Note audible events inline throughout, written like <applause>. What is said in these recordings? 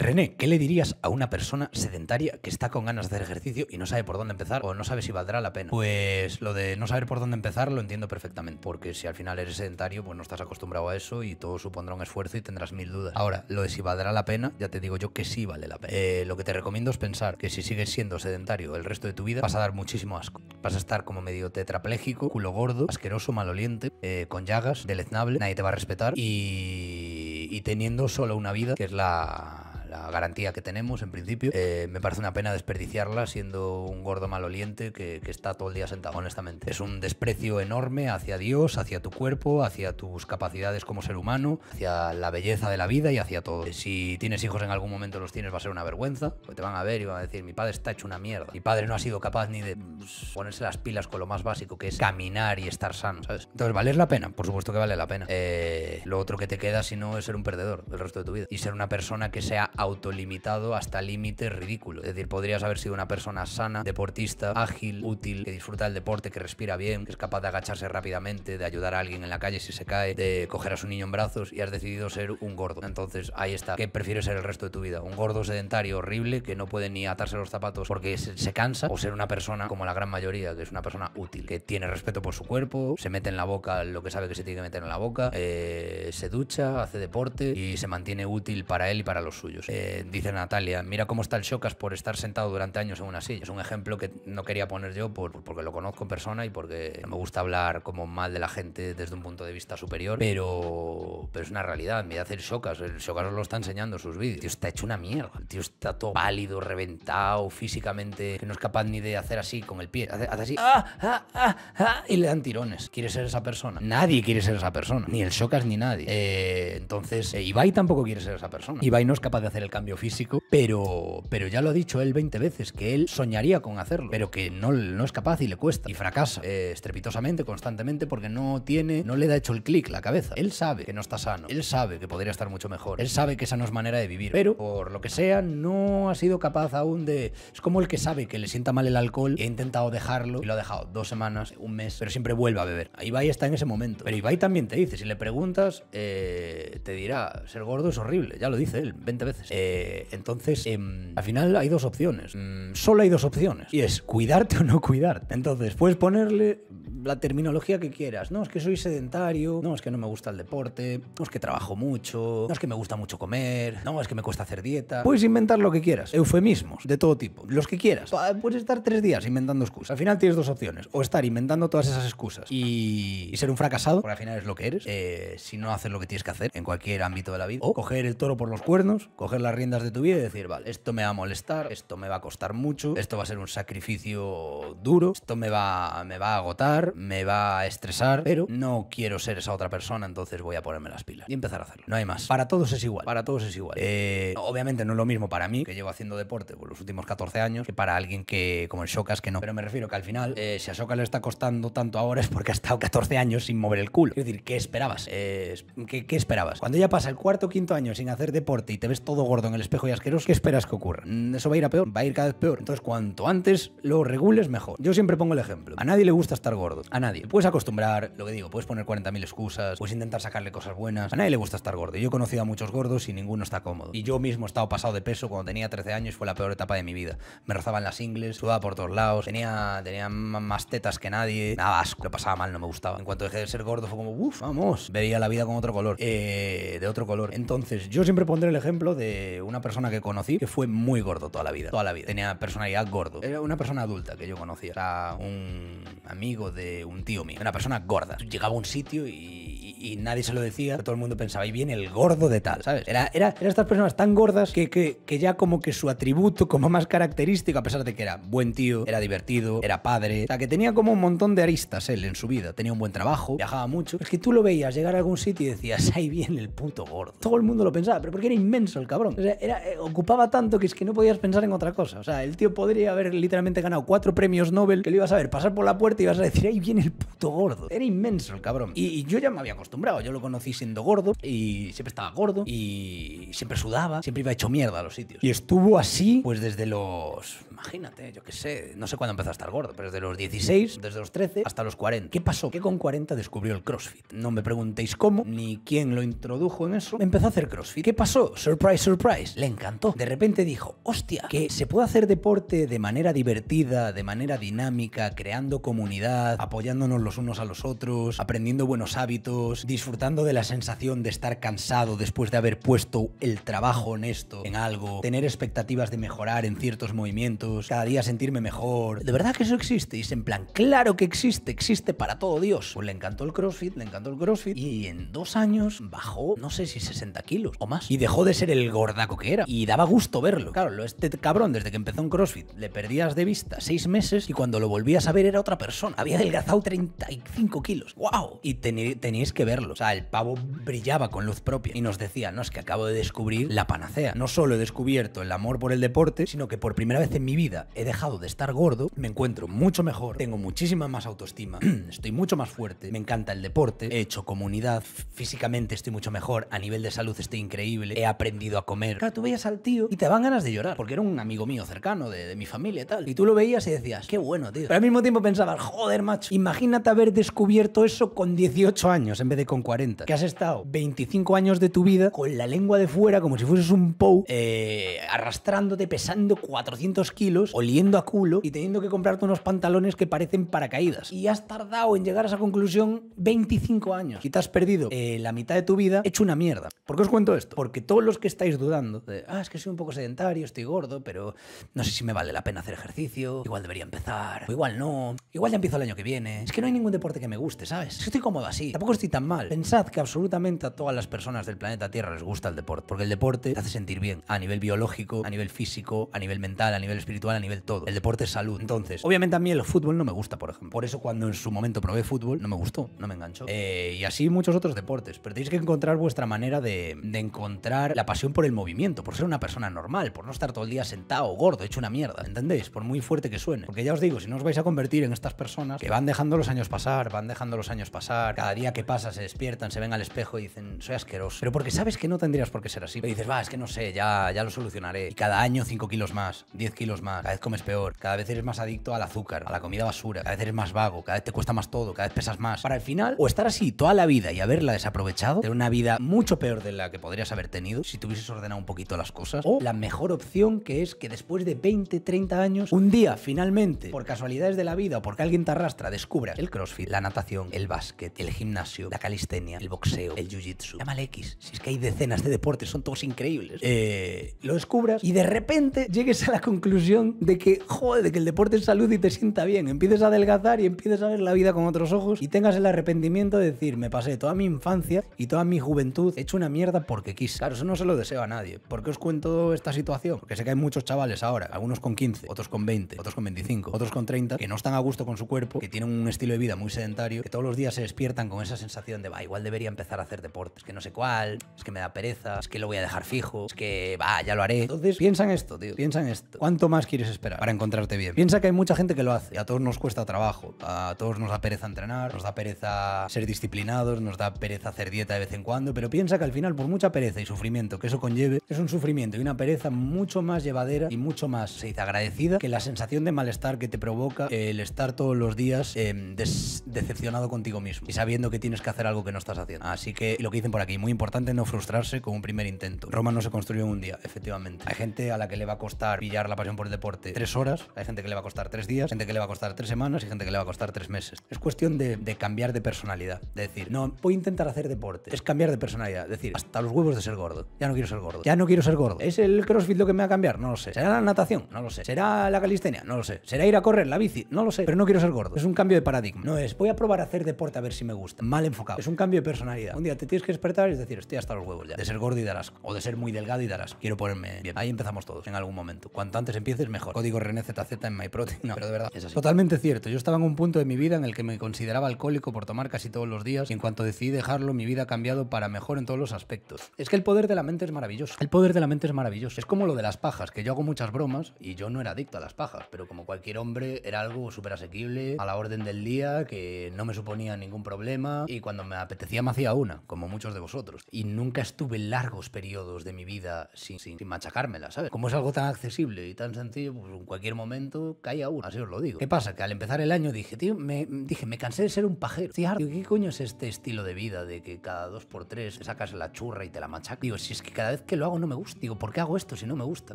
René, ¿qué le dirías a una persona sedentaria que está con ganas de hacer ejercicio y no sabe por dónde empezar o no sabe si valdrá la pena? Pues lo de no saber por dónde empezar lo entiendo perfectamente, porque si al final eres sedentario, pues no estás acostumbrado a eso y todo supondrá un esfuerzo y tendrás mil dudas. Ahora, lo de si valdrá la pena, ya te digo yo que sí vale la pena. Eh, lo que te recomiendo es pensar que si sigues siendo sedentario el resto de tu vida, vas a dar muchísimo asco. Vas a estar como medio tetrapléjico, culo gordo, asqueroso, maloliente, eh, con llagas, deleznable, nadie te va a respetar y... y teniendo solo una vida, que es la la garantía que tenemos en principio. Eh, me parece una pena desperdiciarla siendo un gordo maloliente que, está todo el día sentado, honestamente. Es un desprecio enorme hacia Dios, hacia tu cuerpo, hacia tus capacidades como ser humano, hacia la belleza de la vida y hacia todo. Eh, si tienes hijos en algún momento los tienes va a ser una vergüenza, porque te van a ver y van a decir, mi padre está hecho una mierda, mi padre no ha sido capaz ni de pues, ponerse las pilas con lo más básico que es caminar y estar sano, ¿sabes? Entonces, ¿valer la pena? Por supuesto que vale la pena. Eh, lo otro que te queda si no es ser un perdedor el resto de tu vida y ser una persona que sea autolimitado hasta límite ridículo Es decir, podrías haber sido una persona sana, deportista, ágil, útil, que disfruta del deporte, que respira bien, que es capaz de agacharse rápidamente, de ayudar a alguien en la calle si se cae, de coger a su niño en brazos y has decidido ser un gordo. Entonces, ahí está. ¿Qué prefieres ser el resto de tu vida? ¿Un gordo sedentario horrible que no puede ni atarse los zapatos porque se cansa? ¿O ser una persona como la gran mayoría, que es una persona útil, que tiene respeto por su cuerpo, se mete en la boca lo que sabe que se tiene que meter en la boca, eh, se ducha, hace deporte y se mantiene útil para él y para los suyos? Eh, dice Natalia, mira cómo está el Shocas por estar sentado durante años en una silla. Es un ejemplo que no quería poner yo porque lo conozco en persona y porque me gusta hablar como mal de la gente desde un punto de vista superior, pero, pero es una realidad. mira hacer Shocas, el Shocas lo está enseñando en sus vídeos. tío está hecho una mierda, el tío está todo pálido, reventado físicamente, que no es capaz ni de hacer así con el pie. Hace, así ah, ah, ah, y le dan tirones. ¿Quiere ser esa persona? Nadie quiere ser esa persona, ni el Shocas ni nadie. Eh, entonces, eh, Ivai tampoco quiere ser esa persona. Ibai no es capaz de hacer el cambio físico, pero, pero ya lo ha dicho él 20 veces, que él soñaría con hacerlo, pero que no, no es capaz y le cuesta. Y fracasa eh, estrepitosamente, constantemente, porque no tiene, no le da hecho el clic la cabeza. Él sabe que no está sano, él sabe que podría estar mucho mejor, él sabe que esa no es manera de vivir, pero por lo que sea, no ha sido capaz aún de... Es como el que sabe que le sienta mal el alcohol y ha intentado dejarlo y lo ha dejado dos semanas, un mes, pero siempre vuelve a beber. Ibai está en ese momento. Pero Ibai también te dice, si le preguntas, eh, te dirá, ser gordo es horrible, ya lo dice él 20 veces. Eh, entonces, em, al final hay dos opciones. Mm, solo hay dos opciones. Y es cuidarte o no cuidarte. Entonces, puedes ponerle la terminología que quieras. No, es que soy sedentario, no, es que no me gusta el deporte, no, es que trabajo mucho, no, es que me gusta mucho comer, no, es que me cuesta hacer dieta. Puedes inventar lo que quieras, eufemismos de todo tipo, los que quieras. Puedes estar tres días inventando excusas. Al final tienes dos opciones, o estar inventando todas esas excusas y, ser un fracasado, porque al final es lo que eres, eh, si no haces lo que tienes que hacer en cualquier ámbito de la vida, o coger el toro por los cuernos, coger las riendas de tu vida y decir, vale, esto me va a molestar, esto me va a costar mucho, esto va a ser un sacrificio duro, esto me va, me va a agotar me va a estresar, pero no quiero ser esa otra persona, entonces voy a ponerme las pilas y empezar a hacerlo. No hay más. Para todos es igual, para todos es igual. Eh, eh, obviamente no es lo mismo para mí, que llevo haciendo deporte por los últimos 14 años, que para alguien que como el Shokas que no. Pero me refiero que al final, eh, si a Shokas le está costando tanto ahora es porque ha estado 14 años sin mover el culo. Es decir, ¿qué esperabas? ¿qué, ¿qué, esperabas? Cuando ya pasa el cuarto o quinto año sin hacer deporte y te ves todo gordo en el espejo y asqueroso, ¿qué esperas que ocurra? Mm, eso va a ir a peor, va a ir cada vez peor. Entonces, cuanto antes lo regules, mejor. Yo siempre pongo el ejemplo. A nadie le gusta estar gordo. A nadie. Puedes acostumbrar, lo que digo, puedes poner 40.000 excusas, puedes intentar sacarle cosas buenas. A nadie le gusta estar gordo. Yo he conocido a muchos gordos y ninguno está cómodo. Y yo mismo he estado pasado de peso cuando tenía 13 años, fue la peor etapa de mi vida. Me rozaban las ingles, sudaba por todos lados, tenía, tenía más tetas que nadie, nada asco, me pasaba mal, no me gustaba. En cuanto dejé de ser gordo fue como, uff, vamos, veía la vida con otro color, eh, de otro color. Entonces, yo siempre pondré el ejemplo de una persona que conocí que fue muy gordo toda la vida, toda la vida. Tenía personalidad gordo. Era una persona adulta que yo conocía, era un amigo de de un tío mío, una persona gorda. Llegaba a un sitio y y nadie se lo decía, todo el mundo pensaba, Ahí viene el gordo de tal, ¿sabes? Era, eran estas personas tan gordas que, ya como que su atributo como más característico, a pesar de que era buen tío, era divertido, era padre, o sea, que tenía como un montón de aristas él en su vida, tenía un buen trabajo, viajaba mucho, es que tú lo veías llegar a algún sitio y decías, ahí viene el puto gordo. Todo el mundo lo pensaba, pero porque era inmenso el cabrón. O sea, era, eh, ocupaba tanto que es que no podías pensar en otra cosa. O sea, el tío podría haber literalmente ganado cuatro premios Nobel que lo ibas a ver pasar por la puerta y ibas a decir, ahí viene el puto gordo. Era inmenso el cabrón. Y, yo ya me había acostumbrado yo lo conocí siendo gordo y siempre estaba gordo y siempre sudaba, siempre iba hecho mierda a los sitios. Y estuvo así, pues desde los. Imagínate, yo qué sé, no sé cuándo empezó a estar gordo, pero desde los 16, desde los 13 hasta los 40. ¿Qué pasó? qué con 40 descubrió el CrossFit. No me preguntéis cómo ni quién lo introdujo en eso. Empezó a hacer CrossFit. ¿Qué pasó? Surprise, surprise. Le encantó. De repente dijo, hostia, que se puede hacer deporte de manera divertida, de manera dinámica, creando comunidad, apoyándonos los unos a los otros, aprendiendo buenos hábitos disfrutando de la sensación de estar cansado después de haber puesto el trabajo en esto, en algo, tener expectativas de mejorar en ciertos movimientos, cada día sentirme mejor. De verdad que eso existe y es en plan, claro que existe, existe para todo Dios. Pues le encantó el CrossFit, le encantó el CrossFit y en dos años bajó, no sé si 60 kilos o más. Y dejó de ser el gordaco que era y daba gusto verlo. Claro, este cabrón desde que empezó un CrossFit le perdías de vista seis meses y cuando lo volvías a ver era otra persona. Había adelgazado 35 kilos. ¡Wow! Y tenéis que ver verlo. O sea, el pavo brillaba con luz propia y nos decía, no, es que acabo de descubrir la panacea. No solo he descubierto el amor por el deporte, sino que por primera vez en mi vida he dejado de estar gordo, me encuentro mucho mejor, tengo muchísima más autoestima, <clears throat> estoy mucho más fuerte, me encanta el deporte, he hecho comunidad, físicamente estoy mucho mejor, a nivel de salud estoy increíble, he aprendido a comer. Claro, tú veías al tío y te van ganas de llorar, porque era un amigo mío cercano de, mi familia y tal. Y tú lo veías y decías, qué bueno, tío. Pero al mismo tiempo pensabas, joder, macho, imagínate haber descubierto eso con 18 años en vez con 40. Que has estado 25 años de tu vida con la lengua de fuera como si fueses un pou, eh, arrastrándote, pesando 400 kilos, oliendo a culo y teniendo que comprarte unos pantalones que parecen paracaídas. Y has tardado en llegar a esa conclusión 25 años. Y te has perdido eh, la mitad de tu vida hecho una mierda. ¿Por qué os cuento esto? Porque todos los que estáis dudando, de, ah, es que soy un poco sedentario, estoy gordo, pero no sé si me vale la pena hacer ejercicio, igual debería empezar, o igual no, igual ya empiezo el año que viene. Es que no hay ningún deporte que me guste, ¿sabes? estoy cómodo así, tampoco estoy tan mal. Pensad que absolutamente a todas las personas del planeta Tierra les gusta el deporte, porque el deporte te hace sentir bien a nivel biológico, a nivel físico, a nivel mental, a nivel espiritual, a nivel todo. El deporte es salud. Entonces, obviamente a mí el fútbol no me gusta, por ejemplo. Por eso cuando en su momento probé fútbol, no me gustó, no me enganchó. Eh, y así muchos otros deportes. Pero tenéis que encontrar vuestra manera de, encontrar la pasión por el movimiento, por ser una persona normal, por no estar todo el día sentado, gordo, hecho una mierda. ¿Entendéis? Por muy fuerte que suene. Porque ya os digo, si no os vais a convertir en estas personas que van dejando los años pasar, van dejando los años pasar, cada día que pasas se despiertan, se ven al espejo y dicen, soy asqueroso. Pero porque sabes que no tendrías por qué ser así. Y dices, va, es que no sé, ya, ya lo solucionaré. Y cada año 5 kilos más, 10 kilos más, cada vez comes peor, cada vez eres más adicto al azúcar, a la comida basura, cada vez eres más vago, cada vez te cuesta más todo, cada vez pesas más. Para el final, o estar así toda la vida y haberla desaprovechado, tener una vida mucho peor de la que podrías haber tenido si tuvieses ordenado un poquito las cosas. O la mejor opción que es que después de 20, 30 años, un día finalmente, por casualidades de la vida o porque alguien te arrastra, descubras el crossfit, la natación, el básquet, el gimnasio, la calistenia, el boxeo, el jiu-jitsu. Llámale X. Si es que hay decenas de deportes, son todos increíbles. Eh, lo descubras y de repente llegues a la conclusión de que, joder, que el deporte es salud y te sienta bien. Empieces a adelgazar y empieces a ver la vida con otros ojos y tengas el arrepentimiento de decir, me pasé toda mi infancia y toda mi juventud he hecho una mierda porque quise. Claro, eso no se lo deseo a nadie. ¿Por qué os cuento esta situación? Porque sé que hay muchos chavales ahora, algunos con 15, otros con 20, otros con 25, otros con 30, que no están a gusto con su cuerpo, que tienen un estilo de vida muy sedentario, que todos los días se despiertan con esa sensación va, igual debería empezar a hacer deportes, que no sé cuál, es que me da pereza, es que lo voy a dejar fijo, es que, va, ya lo haré. Entonces, piensa en esto, tío, piensa en esto. ¿Cuánto más quieres esperar para encontrarte bien? Piensa que hay mucha gente que lo hace. Y a todos nos cuesta trabajo, a todos nos da pereza entrenar, nos da pereza ser disciplinados, nos da pereza hacer dieta de vez en cuando, pero piensa que al final, por mucha pereza y sufrimiento que eso conlleve, es un sufrimiento y una pereza mucho más llevadera y mucho más, agradecida que la sensación de malestar que te provoca el estar todos los días em, decepcionado contigo mismo y sabiendo que tienes que hacer algo que no estás haciendo. Así que lo que dicen por aquí, muy importante no frustrarse con un primer intento. Roma no se construyó en un día, efectivamente. Hay gente a la que le va a costar pillar la pasión por el deporte tres horas, hay gente que le va a costar tres días, gente que le va a costar tres semanas y gente que le va a costar tres meses. Es cuestión de, cambiar de personalidad, de decir, no, voy a intentar hacer deporte. Es cambiar de personalidad, es decir, hasta los huevos de ser gordo. Ya no quiero ser gordo. Ya no quiero ser gordo. ¿Es el crossfit lo que me va a cambiar? No lo sé. ¿Será la natación? No lo sé. ¿Será la calistenia? No lo sé. ¿Será ir a correr la bici? No lo sé. Pero no quiero ser gordo. Es un cambio de paradigma. No es, voy a probar a hacer deporte a ver si me gusta. Mal enfocado es un cambio de personalidad. Un día te tienes que despertar y es decir, estoy hasta los huevos ya. De ser gordo y darás. O de ser muy delgado y darás. Quiero ponerme bien. Ahí empezamos todos en algún momento. Cuanto antes empieces, mejor. Código René ZZ en MyProtein. No, pero de verdad, es así. Totalmente cierto. Yo estaba en un punto de mi vida en el que me consideraba alcohólico por tomar casi todos los días y en cuanto decidí dejarlo, mi vida ha cambiado para mejor en todos los aspectos. Es que el poder de la mente es maravilloso. El poder de la mente es maravilloso. Es como lo de las pajas, que yo hago muchas bromas y yo no era adicto a las pajas, pero como cualquier hombre era algo súper asequible, a la orden del día, que no me suponía ningún problema y cuando cuando me apetecía me hacía una, como muchos de vosotros. Y nunca estuve largos periodos de mi vida sin, sin, machacármela, ¿sabes? Como es algo tan accesible y tan sencillo, pues en cualquier momento caía una, así os lo digo. ¿Qué pasa? Que al empezar el año dije, tío, me, dije, me cansé de ser un pajero. Tío, ¿qué coño es este estilo de vida de que cada dos por tres sacas la churra y te la machacas? Digo, si es que cada vez que lo hago no me gusta. Digo, ¿por qué hago esto si no me gusta?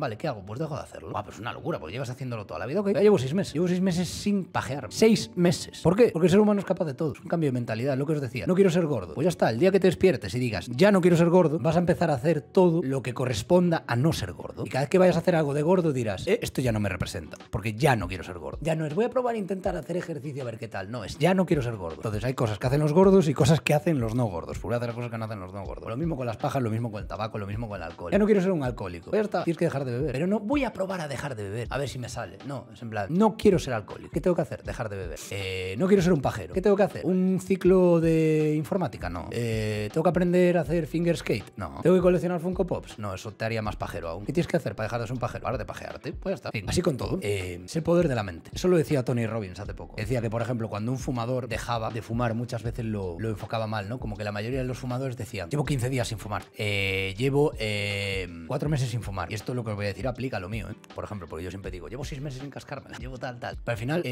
Vale, ¿qué hago? Pues dejo de hacerlo. Ah, pues una locura, pues llevas haciéndolo toda la vida. Ok, ya llevo seis meses. Llevo seis meses sin pajearme Seis meses. ¿Por qué? Porque el ser humano es capaz de todo. Es un cambio de mentalidad, lo que os decía. No quiero ser gordo. Pues ya está, el día que te despiertes y digas, ya no quiero ser gordo, vas a empezar a hacer todo lo que corresponda a no ser gordo. Y cada vez que vayas a hacer algo de gordo dirás, eh, esto ya no me representa, porque ya no quiero ser gordo. Ya no es, voy a probar a e intentar hacer ejercicio a ver qué tal. No es, ya no quiero ser gordo. Entonces hay cosas que hacen los gordos y cosas que hacen los no gordos. Pues voy a hacer cosas que no hacen los no gordos. Lo mismo con las pajas, lo mismo con el tabaco, lo mismo con el alcohol. Ya no quiero ser un alcohólico. Pues ya está, tienes que dejar de beber. Pero no voy a probar a dejar de beber, a ver si me sale. No, es en plan, no quiero ser alcohólico. ¿Qué tengo que hacer? Dejar de beber. Eh, no quiero ser un pajero. ¿Qué tengo que hacer? Un ciclo de informática? No. Eh, ¿Tengo que aprender a hacer skate. No. ¿Tengo que coleccionar Funko Pops? No, eso te haría más pajero aún. ¿Qué tienes que hacer para dejar de ser un pajero? Ahora de pajearte. Pues Así con todo. Eh, es el poder de la mente. Eso lo decía Tony Robbins hace poco. Decía que, por ejemplo, cuando un fumador dejaba de fumar, muchas veces lo, enfocaba mal, ¿no? Como que la mayoría de los fumadores decían, llevo 15 días sin fumar. Eh, llevo 4 eh, meses sin fumar. Y esto es lo que os voy a decir, aplica lo mío, Por ejemplo, porque yo siempre digo, llevo 6 meses sin cascarme. Llevo tal, tal. Pero al final,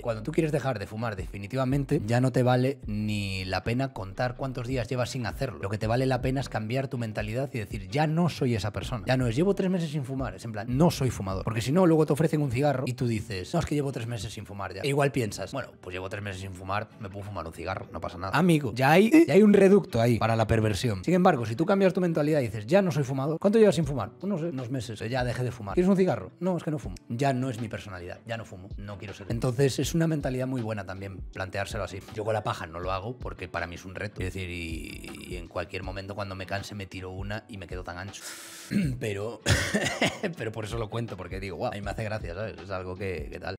cuando tú quieres dejar de fumar definitivamente, ya no te vale ni la la pena contar cuántos días llevas sin hacerlo. Lo que te vale la pena es cambiar tu mentalidad y decir, ya no soy esa persona. Ya no es, llevo tres meses sin fumar. Es en plan, no soy fumador. Porque si no, luego te ofrecen un cigarro y tú dices, no, es que llevo tres meses sin fumar ya. E igual piensas, bueno, pues llevo tres meses sin fumar, me puedo fumar un cigarro, no pasa nada. Amigo, ya hay, ¿eh? un reducto ahí para la perversión. Sin embargo, si tú cambias tu mentalidad y dices, ya no soy fumador, ¿cuánto llevas sin fumar? Pues unos meses, ya dejé de fumar. ¿Quieres un cigarro? No, es que no fumo. Ya no es mi personalidad, ya no fumo, no quiero ser. Entonces es una mentalidad muy buena también planteárselo así. Yo con la paja no lo hago porque que para mí es un reto. Es decir, y, en cualquier momento cuando me canse me tiro una y me quedo tan ancho. <clears throat> Pero, <clears throat> pero por eso lo cuento, porque digo, guau, a mí me hace gracia, ¿sabes? Es algo que, que tal.